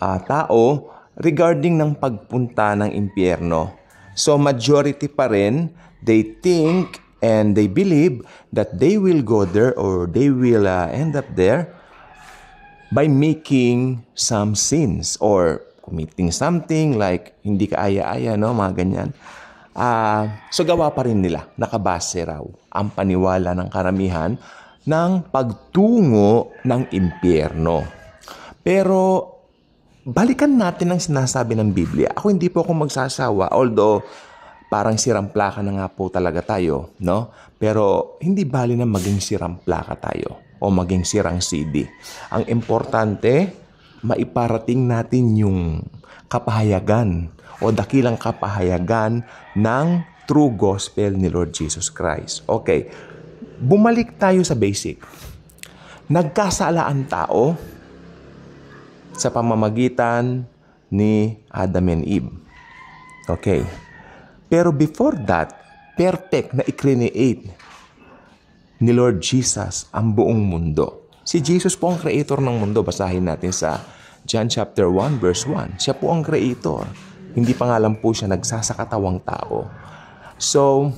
uh, tao regarding ng pagpunta ng impyerno. So majority pa rin, they think and they believe that they will go there or they will uh, end up there by making some sins or committing something like hindi kaaya-aya, no? Mga ganyan. Uh, so gawa pa rin nila, nakabase raw ang paniwala ng karamihan ng pagtungo ng impyerno. Pero balikan natin ang sinasabi ng Biblia. Ako hindi po ako magsasawa, although parang siramplaka na nga po talaga tayo, no? Pero hindi bali na maging siramplaka tayo o maging sirang CD. Ang importante, maiparating natin yung kapahayagan o dakilang kapahayagan ng true gospel ni Lord Jesus Christ. Okay, bumalik tayo sa basic. Nagkasala tao sa pamamagitan ni Adam and Eve. Okay. Pero before that, perfect na i-create ni Lord Jesus ang buong mundo. Si Jesus po ang creator ng mundo. Basahin natin sa John chapter 1 verse 1. Siya po ang creator. Hindi pa nga lang po siya nagsasakatawang tao. So,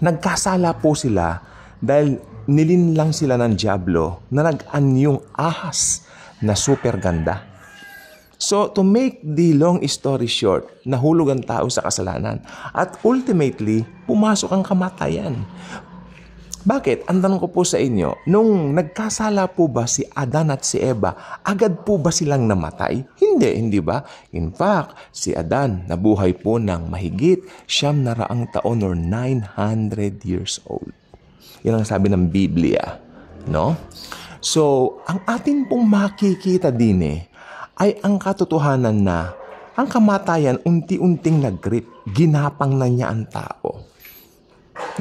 nagkasala po sila dahil nilinlang sila ng Diablo na nag-anyong ahas na super ganda. So, to make the long story short, nahulog ang tao sa kasalanan. At ultimately, pumasok ang kamatayan. Bakit? Ang tanong ko po sa inyo, nung nagkasala po ba si Adan at si Eva, agad po ba silang namatay? Hindi, hindi ba? In fact, si Adan nabuhay po ng mahigit siyam na raang taon or 900 years old. Yan ang sabi ng Biblia. No? So, ang atin pong makikita din eh, ay ang katotohanan na ang kamatayan unti-unting nagrip, ginapang na niya ang tao.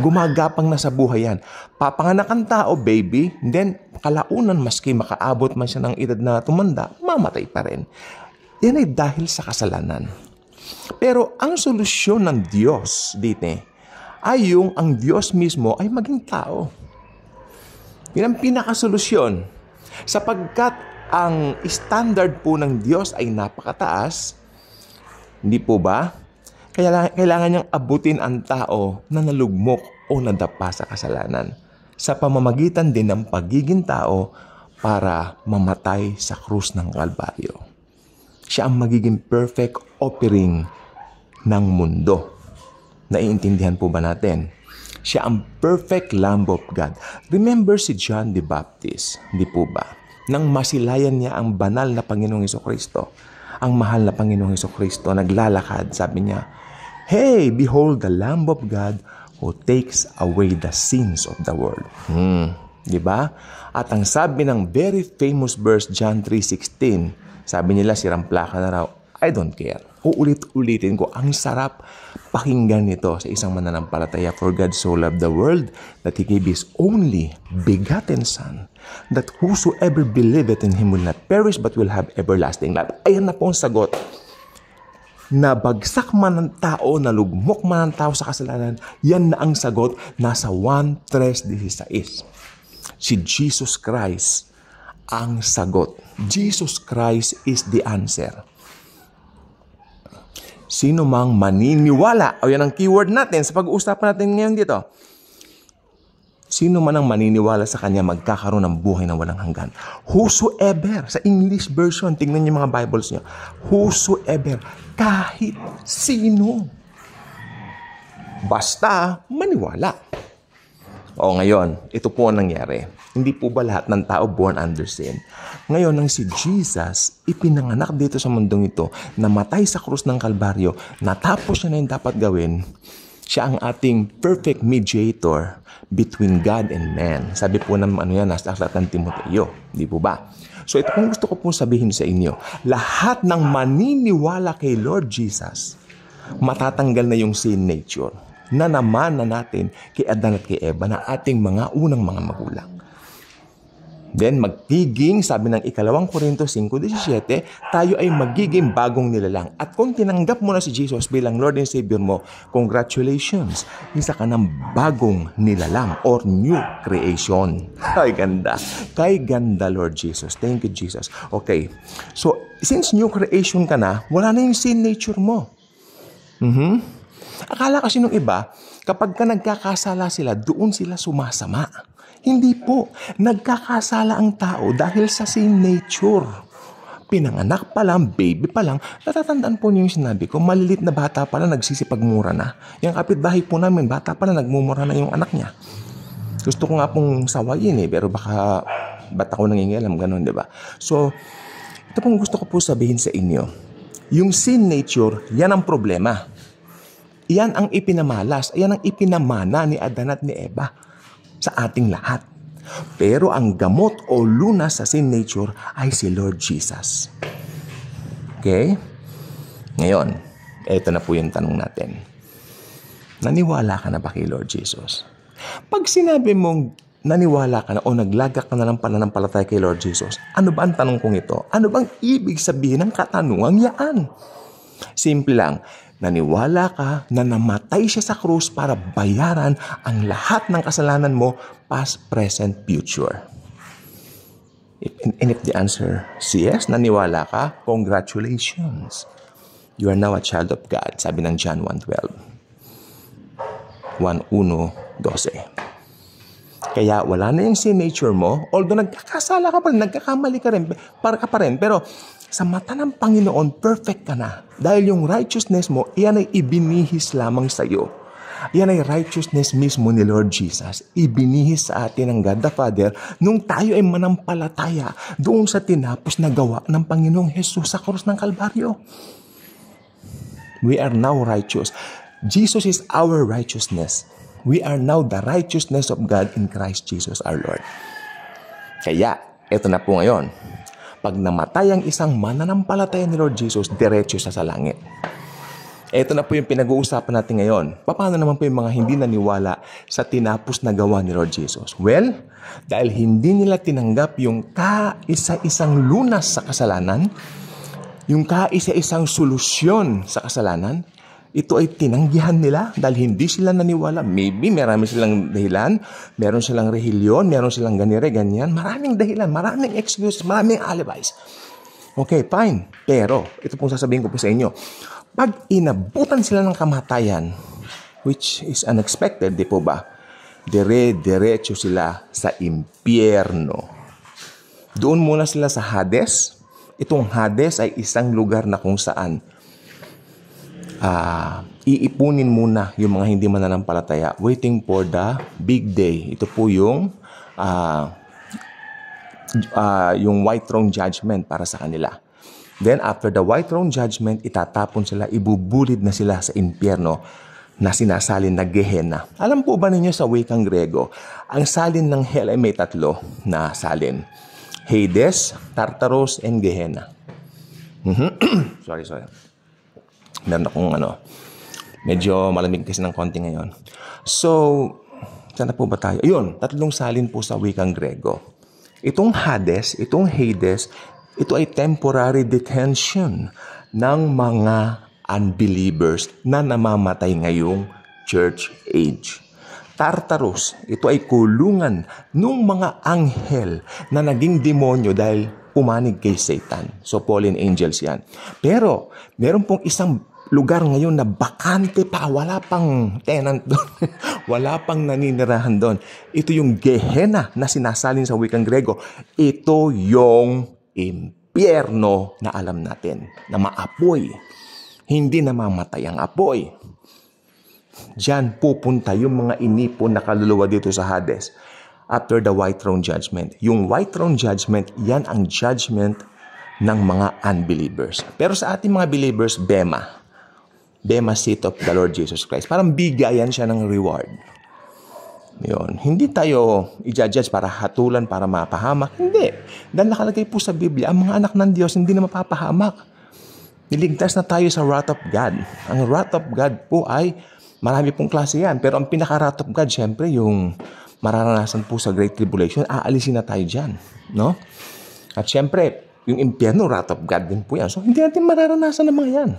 Gumagapang na sa buhay yan. Papanganak ang tao, baby, then kalaunan maski makaabot man siya ng edad na tumanda, mamatay pa rin. Yan ay dahil sa kasalanan. Pero ang solusyon ng Diyos dito ay yung ang Diyos mismo ay maging tao yun ang pinakasolusyon. Sapagkat ang standard po ng Diyos ay napakataas, hindi po ba? Kaya kailangan niyang abutin ang tao na nalugmok o nadapa sa kasalanan sa pamamagitan din ng pagiging tao para mamatay sa krus ng Kalbaryo. Siya ang magiging perfect offering ng mundo. Naiintindihan po ba natin? Siya ang perfect Lamb of God. Remember si John the Baptist, di po ba? Nang masilayan niya ang banal na Panginoong Heso Kristo, ang mahal na Panginoong Heso Kristo, naglalakad, sabi niya, Hey, behold the Lamb of God who takes away the sins of the world. Hmm, di ba? At ang sabi ng very famous verse John 3:16, sabi nila siramplaka na raw, I don't care. Uulit-ulitin ko, ang sarap pakinggan nito sa isang mananampalataya. For God so loved the world that He gave His only begotten Son, that whosoever believeth in Him will not perish but will have everlasting life. Ayan na po ang sagot nabagsak man ng tao, nalugmok man ang tao sa kasalanan, yan na ang sagot nasa 1.3.16. Si Jesus Christ ang sagot. Jesus Christ is the answer. Sino mang maniniwala, o yan ang keyword natin sa pag-uusapan natin ngayon dito. Sino man ang maniniwala sa kanya magkakaroon ng buhay na walang hanggan. Whosoever, sa English version, tingnan niyo mga Bibles niyo. Whosoever, kahit sino. Basta maniwala. O ngayon, ito po ang nangyari hindi po ba lahat ng tao born under sin? Ngayon, nang si Jesus, ipinanganak dito sa mundong ito, namatay sa krus ng Kalbaryo, natapos siya na yung dapat gawin, siya ang ating perfect mediator between God and man. Sabi po ng ano yan, nasa aklat ng Timoteo. Di po ba? So ito pong gusto ko pong sabihin sa inyo. Lahat ng maniniwala kay Lord Jesus, matatanggal na yung sin nature na naman na natin kay Adan at kay Eva na ating mga unang mga magulang. Then magiging, sabi ng ikalawang Korinto 5.17, tayo ay magiging bagong nilalang. At kung tinanggap mo na si Jesus bilang Lord and Savior mo, congratulations, isa ka ng bagong nilalang or new creation. Ay ganda. Kay ganda, Lord Jesus. Thank you, Jesus. Okay. So, since new creation ka na, wala na yung sin nature mo. Mm-hmm. Akala kasi nung iba, kapag ka nagkakasala sila, doon sila sumasama. Hindi po. Nagkakasala ang tao dahil sa sin nature pinanganak pa lang, baby pa lang, natatandaan po niyo yung sinabi ko, malilit na bata pa lang nagsisipagmura na. Yung kapitbahay po namin, bata pa lang nagmumura na yung anak niya. Gusto ko nga pong sawayin eh, pero baka bata ko nangingilam, ganun, di ba? So, ito pong gusto ko po sabihin sa inyo, yung sin nature, yan ang problema. Yan ang ipinamalas, yan ang ipinamana ni Adan at ni Eva sa ating lahat. Pero ang gamot o lunas sa sin nature ay si Lord Jesus. Okay? Ngayon, eto na po yung tanong natin. Naniwala ka na ba kay Lord Jesus? Pag sinabi mong naniwala ka na o naglagak ka na ng pananampalataya kay Lord Jesus, ano ba ang tanong kong ito? Ano bang ibig sabihin ng katanungang yaan? Simple lang, Naniwala ka na namatay siya sa krus para bayaran ang lahat ng kasalanan mo, past, present, future. If, And if the answer is yes, naniwala ka, congratulations. You are now a child of God, sabi ng John 1.12. 1.1.12. Kaya wala na yung signature mo, although nagkakasala ka pa rin, nagkakamali ka rin, para ka pa rin, pero sa mata ng Panginoon, perfect ka na. Dahil yung righteousness mo, iyan ay ibinihis lamang sa iyo. Yan ay righteousness mismo ni Lord Jesus. Ibinihis sa atin ng God the Father nung tayo ay manampalataya doon sa tinapos na gawa ng Panginoong Hesus sa krus ng Kalbaryo. We are now righteous. Jesus is our righteousness. We are now the righteousness of God in Christ Jesus our Lord. Kaya, ito na po ngayon pag namatay ang isang mananampalataya ni Lord Jesus, diretso sa langit. Ito na po yung pinag-uusapan natin ngayon. Paano naman po yung mga hindi naniwala sa tinapos na gawa ni Lord Jesus? Well, dahil hindi nila tinanggap yung kaisa-isang lunas sa kasalanan, yung kaisa-isang solusyon sa kasalanan, ito ay tinanggihan nila dahil hindi sila naniwala. Maybe marami silang dahilan, meron silang rehilyon, meron silang ganire, ganyan. Maraming dahilan, maraming excuses, maraming alibis. Okay, fine. Pero, ito pong sasabihin ko po sa inyo. Pag inabutan sila ng kamatayan, which is unexpected, di po ba? Dire-diretso sila sa impyerno. Doon muna sila sa Hades. Itong Hades ay isang lugar na kung saan uh, iipunin muna yung mga hindi mananampalataya waiting for the big day. Ito po yung uh, uh, yung white throne judgment para sa kanila. Then after the white throne judgment, itatapon sila, ibubulid na sila sa impyerno na sinasalin na Gehenna. Alam po ba ninyo sa wikang Grego, ang salin ng hell ay may tatlo na salin. Hades, Tartarus, and Gehenna. Mm-hmm. sorry, sorry meron akong ano, medyo malamig kasi ng konti ngayon. So, saan po ba tayo? Ayun, tatlong salin po sa wikang Grego. Itong Hades, itong Hades, ito ay temporary detention ng mga unbelievers na namamatay ngayong church age. Tartarus, ito ay kulungan ng mga anghel na naging demonyo dahil umanig kay Satan. So fallen angels yan. Pero meron pong isang lugar ngayon na bakante pa, wala pang tenant doon, wala pang naninirahan doon. Ito yung Gehenna na sinasalin sa wikang Grego. Ito yung impyerno na alam natin, na maapoy. Hindi namamatay ang apoy. Diyan pupunta yung mga inipon na kaluluwa dito sa Hades after the white throne judgment. Yung white throne judgment, yan ang judgment ng mga unbelievers. Pero sa ating mga believers, Bema. Bema seat of the Lord Jesus Christ. Parang bigayan siya ng reward. Yun. Hindi tayo i-judge para hatulan, para mapahamak. Hindi. Dahil nakalagay po sa Biblia, ang mga anak ng Diyos hindi na mapapahamak. Niligtas na tayo sa wrath of God. Ang wrath of God po ay marami pong klase yan. Pero ang pinaka-wrath of God, syempre, yung mararanasan po sa Great Tribulation, aalisin na tayo dyan. No? At syempre, yung impyerno, wrath of God din po yan. So, hindi natin mararanasan ng mga yan.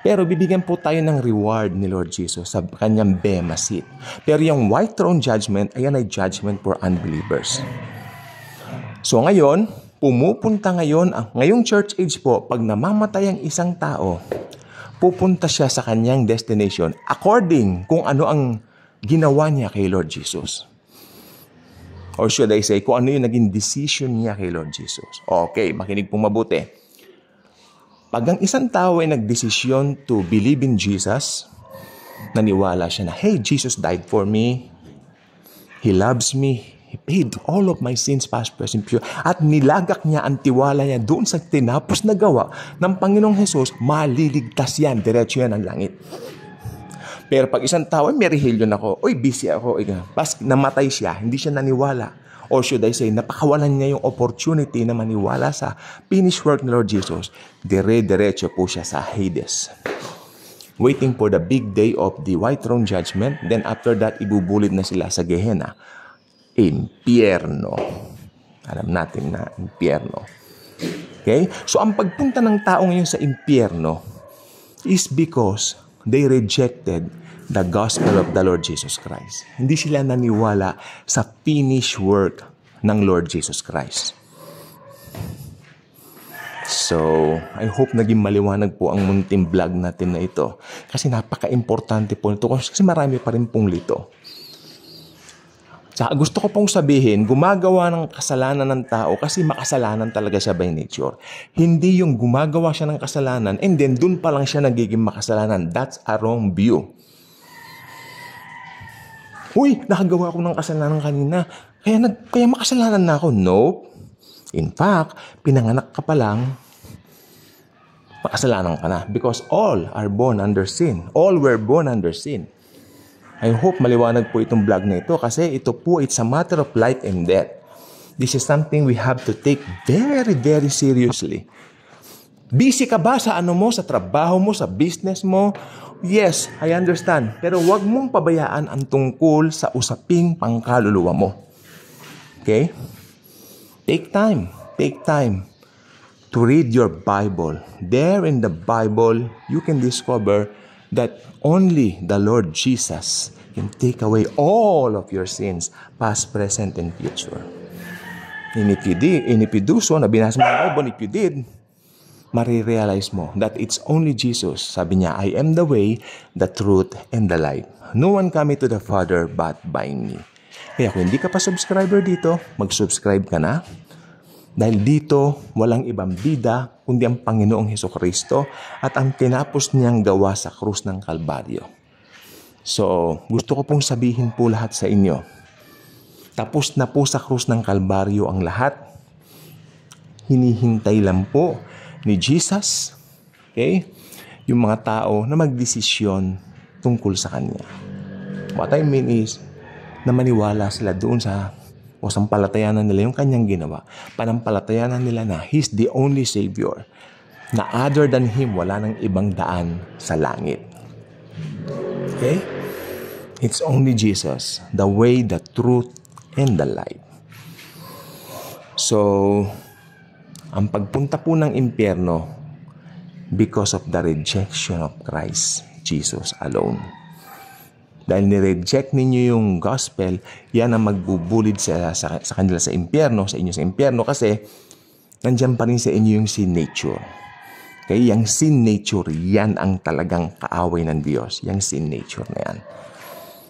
Pero bibigyan po tayo ng reward ni Lord Jesus sa kanyang Bema seat. Pero yung white throne judgment, ayan ay judgment for unbelievers. So ngayon, pumupunta ngayon, ang ngayong church age po, pag namamatay ang isang tao, pupunta siya sa kanyang destination according kung ano ang ginawa niya kay Lord Jesus. Or should I say, kung ano yung naging decision niya kay Lord Jesus. Okay, makinig pong mabuti. Pag ang isang tao ay nagdesisyon to believe in Jesus, naniwala siya na, Hey, Jesus died for me. He loves me. He paid all of my sins, past, present, future. At nilagak niya ang tiwala niya doon sa tinapos na gawa ng Panginoong Jesus, maliligtas yan. Diretso yan ang langit. Pero pag isang tao, ay may religion ako, uy, busy ako. Pas namatay siya, hindi siya naniwala. Or should I say, napakawalan niya yung opportunity na maniwala sa finished work ni Lord Jesus. Dire-diretso po siya sa Hades. Waiting for the big day of the white throne judgment. Then after that, ibubulid na sila sa Gehenna. Impierno. Alam natin na impierno. Okay? So ang pagpunta ng tao ngayon sa impierno is because They rejected the gospel of the Lord Jesus Christ. Hindi sila naniwala sa finished work ng Lord Jesus Christ. So, I hope naging maliwanag po ang munting vlog natin na ito. Kasi napaka-importante po nito. Kasi marami pa rin pong lito. Sa, gusto ko pong sabihin, gumagawa ng kasalanan ng tao kasi makasalanan talaga siya by nature. Hindi yung gumagawa siya ng kasalanan and then dun pa lang siya nagiging makasalanan. That's a wrong view. Uy, nakagawa ako ng kasalanan kanina. Kaya, nag, kaya makasalanan na ako. Nope. In fact, pinanganak ka pa lang, makasalanan ka na. Because all are born under sin. All were born under sin. I hope maliwanag po itong vlog na ito kasi ito po it's a matter of life and death. This is something we have to take very, very seriously. Busy ka ba sa ano mo, sa trabaho mo, sa business mo? Yes, I understand. Pero huwag mong pabayaan ang tungkol sa usaping pangkaluluwa mo. Okay? Take time. Take time to read your Bible. There in the Bible, you can discover that only the Lord Jesus can take away all of your sins, past, present, and future. And if you, did, and if you do so, na binasa mo ng Bible, if you did, marirealize mo that it's only Jesus. Sabi niya, I am the way, the truth, and the light. No one cometh to the Father but by me. Kaya kung hindi ka pa subscriber dito, mag-subscribe ka na dahil dito, walang ibang bida kundi ang Panginoong Heso Kristo at ang tinapos niyang gawa sa krus ng Kalbaryo. So, gusto ko pong sabihin po lahat sa inyo. Tapos na po sa krus ng Kalbaryo ang lahat. Hinihintay lang po ni Jesus, okay? Yung mga tao na magdesisyon tungkol sa Kanya. What I mean is, na maniwala sila doon sa o sampalatayanan nila yung kanyang ginawa. Panampalatayanan nila na He's the only Savior. Na other than Him, wala nang ibang daan sa langit. Okay? It's only Jesus, the way, the truth, and the life. So, ang pagpunta po ng impyerno because of the rejection of Christ, Jesus alone dahil nireject ninyo yung gospel, yan ang magbubulid sa, sa, sa kanila sa impyerno, sa inyo sa impyerno kasi nandiyan pa rin sa inyo yung sin nature. Okay, yung sin nature, yan ang talagang kaaway ng Diyos, yung sin nature na yan.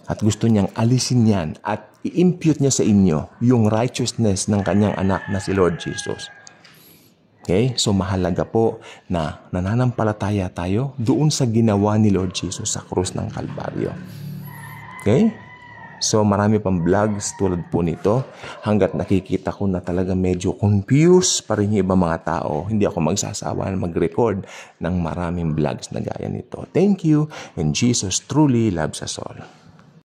At gusto niyang alisin yan at i-impute niya sa inyo yung righteousness ng kanyang anak na si Lord Jesus. Okay? So mahalaga po na nananampalataya tayo doon sa ginawa ni Lord Jesus sa krus ng Kalbaryo. Okay? So marami pang vlogs tulad po nito hanggat nakikita ko na talaga medyo confused pa rin yung ibang mga tao. Hindi ako magsasawa na mag-record ng maraming vlogs na gaya nito. Thank you and Jesus truly loves us all.